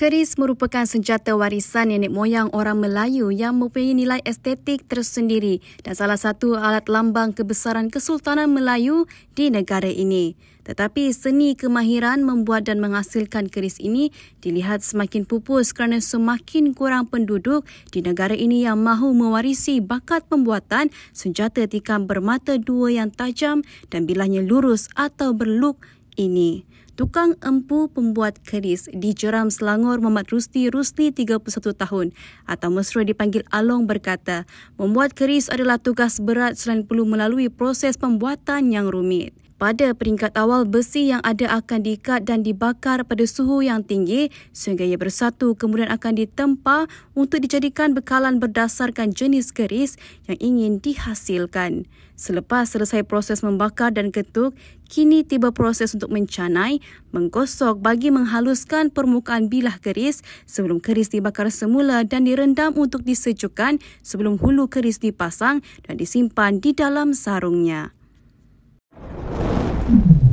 Keris merupakan senjata warisan nenek moyang orang Melayu yang mempunyai nilai estetik tersendiri dan salah satu alat lambang kebesaran Kesultanan Melayu di negara ini. Tetapi seni kemahiran membuat dan menghasilkan keris ini dilihat semakin pupus kerana semakin kurang penduduk di negara ini yang mahu mewarisi bakat pembuatan senjata tikam bermata dua yang tajam dan bilahnya lurus atau berluk ini. Tukang empu pembuat keris di dijeram Selangor Muhammad Rusti Rusli 31 tahun atau mesra dipanggil Along berkata, membuat keris adalah tugas berat selain perlu melalui proses pembuatan yang rumit pada peringkat awal besi yang ada akan diikat dan dibakar pada suhu yang tinggi sehingga ia bersatu kemudian akan ditempa untuk dijadikan bekalan berdasarkan jenis keris yang ingin dihasilkan. Selepas selesai proses membakar dan ketuk, kini tiba proses untuk mencanai, menggosok bagi menghaluskan permukaan bilah keris sebelum keris dibakar semula dan direndam untuk disejukkan sebelum hulu keris dipasang dan disimpan di dalam sarungnya. Thank you.